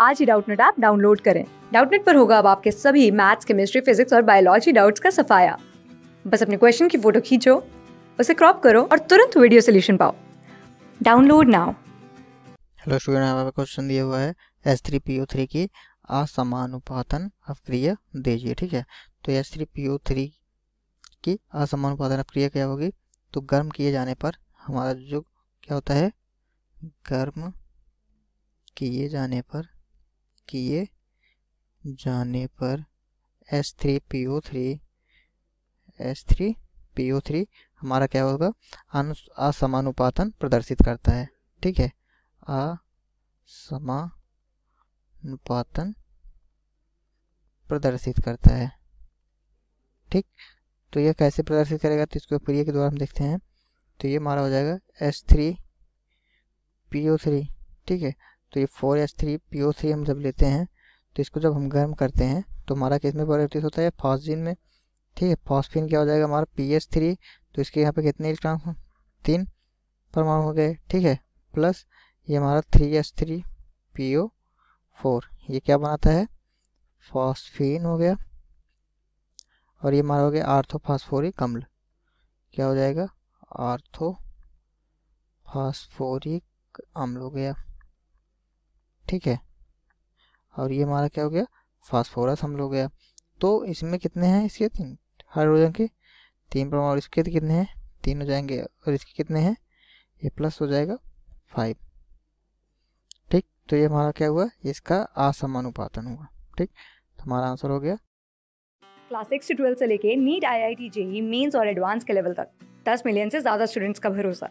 आज ही Doubtnut app download करें डाउटनेट पर होगा अब आपके सभी मैथ्स केमिस्ट्री फिजिक्स और बायोलॉजी डाउट्स का सफाया बस अपने क्वेश्चन की फोटो खींचो उसे क्रॉप करो और तुरंत वीडियो सोल्यूशन पाओ डाउनलोड नाउ हेलो स्टूडेंट हमारा क्वेश्चन दिया हुआ है S three P O three की असमानुपातन अक्रिय दीजिए ठीक है तो S three P O three की असमानुपातन अक्रिय क्या होगी तो गर्म किए जाने पर हमारा जो क्या होता है गर्म किए जाने पर किए जाने पर S three P O three S three P O three हमारा क्या होगा असमानुपातन प्रदर्शित करता है ठीक है असमानुपातन प्रदर्शित करता है ठीक तो यह कैसे प्रदर्शित करेगा तो इसको प्रिय के द्वारा हम देखते हैं तो ये हमारा हो जाएगा S three P O three ठीक है तो ये four S three P O three हम जब लेते हैं तो इसको जब हम गर्म करते हैं तो हमारा किस में परिवर्तित होता है फॉसजिन में ठीक है फॉसफिन क्या हो जाएगा हमारा पी एस थ्री तो इसके यहाँ पे कितने इलेक्ट्रॉन तीन परमाणु हो गए ठीक है प्लस ये हमारा three S three P O four ये क्या बनाता है फॉसफिन हो गया और ये हमारा हो गया आर्थोफास्फोरिक अम्ल क्या हो जाएगा आर्थो फास्फोरिक अम्ल हो गया ठीक है और ये हमारा क्या हो गया फास्फोरस हम लोग गया तो इसमें कितने हैं इसके तीन हाइड्रोजन के तीन परमाणु और इसके कितने हैं तीन हो जाएंगे और इसके कितने हैं ये प्लस हो जाएगा फाइव ठीक तो ये हमारा क्या हुआ इसका असमानुपातन हुआ ठीक तो हमारा आंसर हो गया क्लास सिक्स से ट्वेल्थ से लेके NEET I I T JEE और एडवांस के लेवल तक दस मिलियन से ज़्यादा स्टूडेंट्स का भरोसा